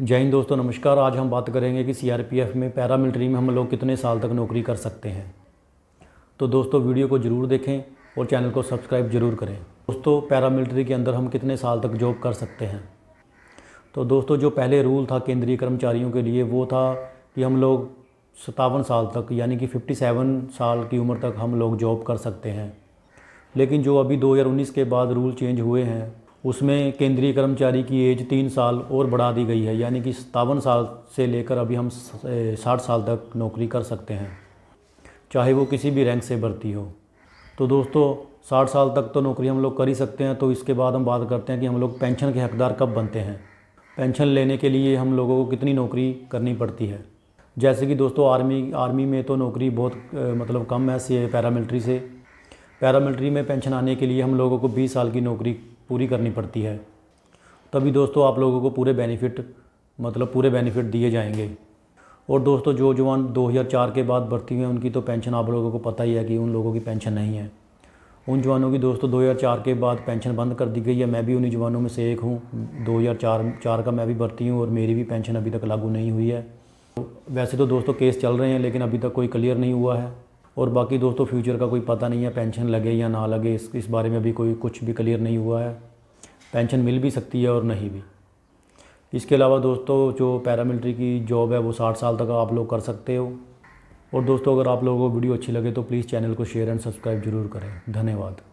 जय हिंद दोस्तों नमस्कार आज हम बात करेंगे कि सीआरपीएफ में पैरामिलिट्री में हम लोग कितने साल तक नौकरी कर सकते हैं तो दोस्तों वीडियो को ज़रूर देखें और चैनल को सब्सक्राइब ज़रूर करें दोस्तों पैरामिलिट्री के अंदर हम कितने साल तक जॉब कर सकते हैं तो दोस्तों जो पहले रूल था केंद्रीय कर्मचारियों के लिए वो था कि हम लोग सतावन साल तक यानी कि 57 साल की उम्र तक हम लोग जॉब कर सकते हैं लेकिन जो अभी 2019 के बाद रूल चेंज हुए हैं उसमें केंद्रीय कर्मचारी की एज तीन साल और बढ़ा दी गई है यानी कि सतावन साल से लेकर अभी हम साठ साल तक नौकरी कर सकते हैं चाहे वो किसी भी रैंक से भर्ती हो तो दोस्तों साठ साल तक तो नौकरी हम लोग कर ही सकते हैं तो इसके बाद हम बात करते हैं कि हम लोग पेंशन के हकदार कब बनते हैं पेंशन लेने के लिए हम लोगों को कितनी नौकरी करनी पड़ती है जैसे कि दोस्तों आर्मी आर्मी में तो नौकरी बहुत मतलब कम है से पैरामिलिट्री से पैरामिलिट्री में पेंशन आने के लिए हम लोगों को 20 साल की नौकरी पूरी करनी पड़ती है तभी दोस्तों आप लोगों को पूरे बेनिफिट मतलब पूरे बेनिफिट दिए जाएंगे और दोस्तों जो जवान 2004 के बाद भर्ती हुए उनकी तो पेंशन आप लोगों को पता ही है कि उन लोगों की पेंशन नहीं है उन जवानों की दोस्तों 2004 के बाद पेंशन बंद कर दी गई है मैं भी उन्हीं जवानों में से एक हूँ 2004 चार का मैं भी भर्ती हूँ और मेरी भी पेंशन अभी तक लागू नहीं हुई है वैसे तो दोस्तों केस चल रहे हैं लेकिन अभी तक कोई क्लियर नहीं हुआ है और बाकी दोस्तों फ्यूचर का कोई पता नहीं है पेंशन लगे या ना लगे इस इस बारे में भी कोई कुछ भी क्लियर नहीं हुआ है पेंशन मिल भी सकती है और नहीं भी इसके अलावा दोस्तों जो पैरामिलिट्री की जॉब है वो साठ साल तक आप लोग कर सकते हो और दोस्तों अगर आप लोगों को वीडियो अच्छी लगे तो प्लीज़ चैनल को शेयर एंड सब्सक्राइब जरूर करें धन्यवाद